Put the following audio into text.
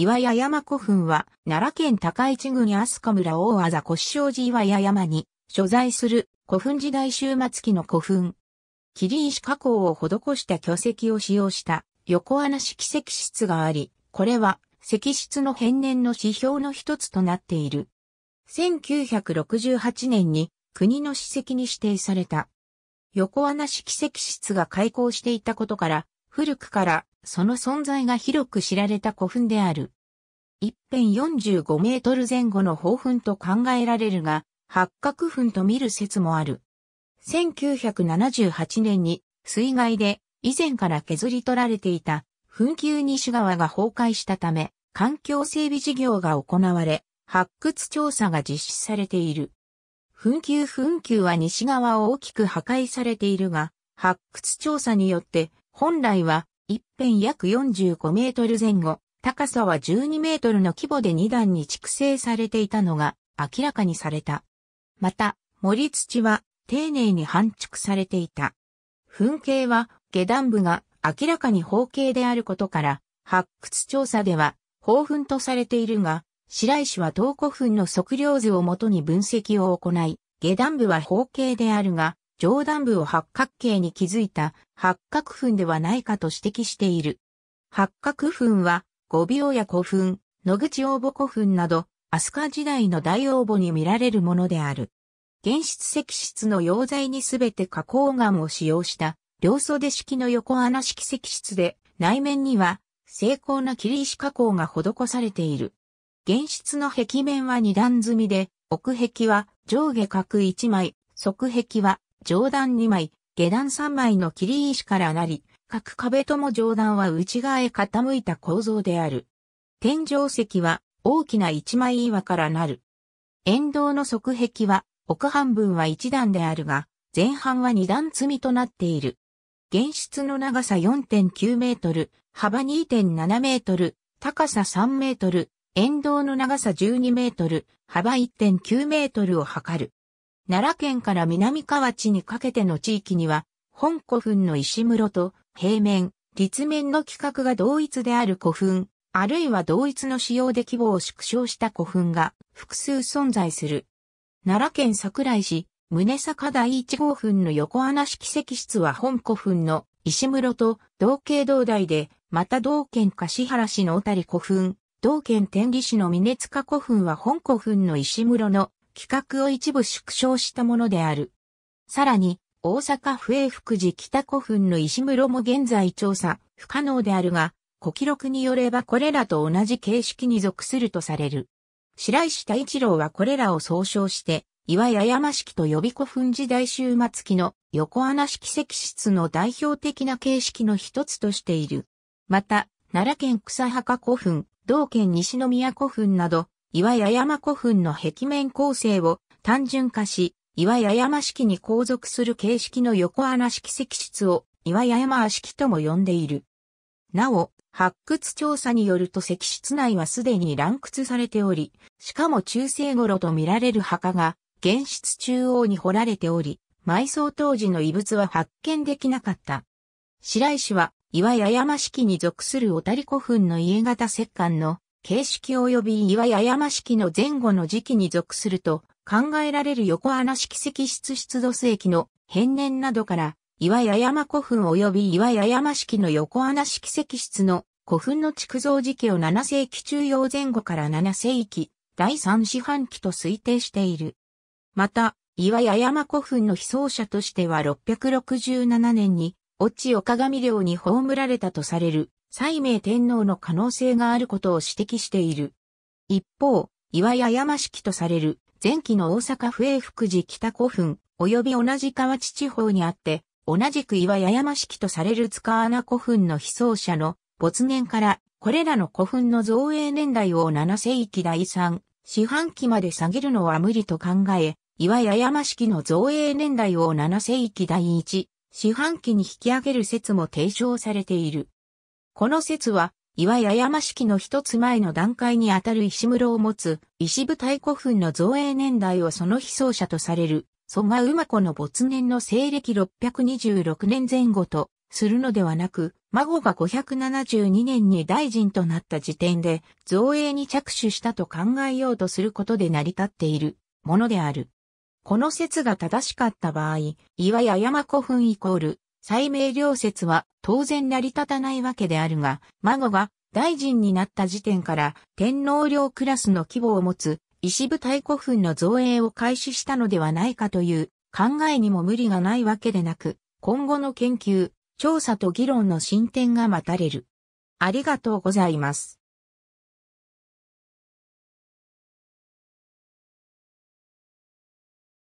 岩屋山古墳は、奈良県高市郡飛鳥村大和古生寺岩屋山に、所在する古墳時代終末期の古墳。霧石加工を施した巨石を使用した横穴式石室があり、これは石室の変年の指標の一つとなっている。1968年に国の史跡に指定された。横穴式石室が開校していたことから、古くからその存在が広く知られた古墳である。一辺45メートル前後の宝墳と考えられるが、八角墳と見る説もある。1978年に水害で以前から削り取られていた墳丘西側が崩壊したため、環境整備事業が行われ、発掘調査が実施されている。墳丘墳丘は西側を大きく破壊されているが、発掘調査によって本来は一辺約45メートル前後、高さは12メートルの規模で2段に蓄積されていたのが明らかにされた。また、森土は丁寧に搬築されていた。噴景は下段部が明らかに方形であることから、発掘調査では、宝墳とされているが、白石は東古墳の測量図をもとに分析を行い、下段部は方形であるが、上段部を八角形に築いた八角墳ではないかと指摘している。八角墳は、五秒や古墳、野口応募古墳など、飛鳥時代の大応募に見られるものである。原質石質の溶剤にすべて花崗岩を使用した、両袖式の横穴式石質で、内面には、精巧な切石加工が施されている。原質の壁面は二段積みで、奥壁は上下角一枚、側壁は上段2枚、下段3枚の切り石からなり、各壁とも上段は内側へ傾いた構造である。天井石は大きな一枚岩からなる。沿道の側壁は奥半分は1段であるが、前半は2段積みとなっている。原室の長さ4.9メートル、幅2.7メートル、高さ3メートル、沿道の長さ12メートル、幅1.9メートルを測る。奈良県から南河内にかけての地域には、本古墳の石室と平面、立面の規格が同一である古墳、あるいは同一の使用で規模を縮小した古墳が複数存在する。奈良県桜井市、宗坂第一号墳の横穴式石室は本古墳の石室と同系同大で、また同県柏原市の小谷古墳、同県天理市の峰塚古墳は本古墳の石室の規格を一部縮小したものである。さらに、大阪府営福寺北古墳の石室も現在調査不可能であるが、古記録によればこれらと同じ形式に属するとされる。白石太一郎はこれらを総称して、岩屋山式と予備古墳時代終末期の横穴式石室の代表的な形式の一つとしている。また、奈良県草墓古墳、道県西宮古墳など、岩屋山古墳の壁面構成を単純化し、岩屋山式に後続する形式の横穴式石室を岩屋山式とも呼んでいる。なお、発掘調査によると石室内はすでに乱掘されており、しかも中世頃と見られる墓が現室中央に掘られており、埋葬当時の遺物は発見できなかった。白石は岩屋山式に属する小谷古墳の家型石棺の形式及び岩や山式の前後の時期に属すると考えられる横穴式石室出土世紀の変年などから、岩や山古墳及び岩や山式の横穴式石室の古墳の築造時期を7世紀中央前後から7世紀第3四半期と推定している。また、岩や山古墳の被葬者としては667年に、落ち岡鏡寮に葬られたとされる西明天皇の可能性があることを指摘している。一方、岩屋山式とされる前期の大阪府営福寺北古墳、及び同じ河内地方にあって、同じく岩屋山式とされる塚穴古墳の被葬者の没年からこれらの古墳の造営年代を7世紀第3、四半期まで下げるのは無理と考え、岩屋山式の造営年代を7世紀第1、四半期に引き上げる説も提唱されている。この説は、岩屋山式の一つ前の段階にあたる石室を持つ、石舞台古墳の造営年代をその被葬者とされる、蘇我馬子の没年の西暦626年前後と、するのではなく、孫が572年に大臣となった時点で、造営に着手したと考えようとすることで成り立っているものである。この説が正しかった場合、岩屋山古墳イコール、最明瞭説は当然成り立たないわけであるが、孫が大臣になった時点から天皇陵クラスの規模を持つ石舞台古墳の造営を開始したのではないかという考えにも無理がないわけでなく、今後の研究、調査と議論の進展が待たれる。ありがとうございます。